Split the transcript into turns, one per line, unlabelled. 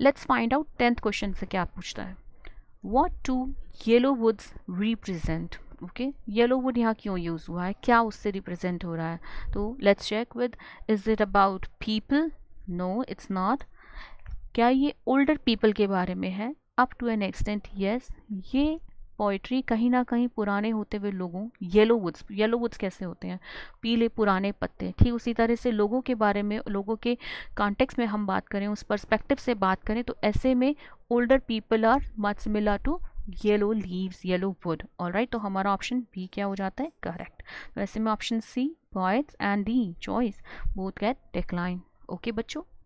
let's find out tenth question से क्या पूछता है what to yellow woods represent okay yellow wood यहाँ क्यों यूज़ हुआ है क्या उससे रिप्रेजेंट हो रहा है तो let's check with is it about people no it's not क्या ये ओल्डर पीपल के बारे में है up to an extent yes ये पोइट्री कहीं ना कहीं पुराने होते हुए लोगों येलो वुड्स येलो वुड्स कैसे होते हैं पीले पुराने पत्ते ठीक उसी तरह से लोगों के बारे में लोगों के कॉन्टेक्स में हम बात करें उस परस्पेक्टिव से बात करें तो ऐसे में older people are much similar to yellow leaves yellow would all right तो हमारा ऑप्शन बी क्या हो जाता है करेक्ट वैसे तो में option C boys and D choice both get decline okay बच्चों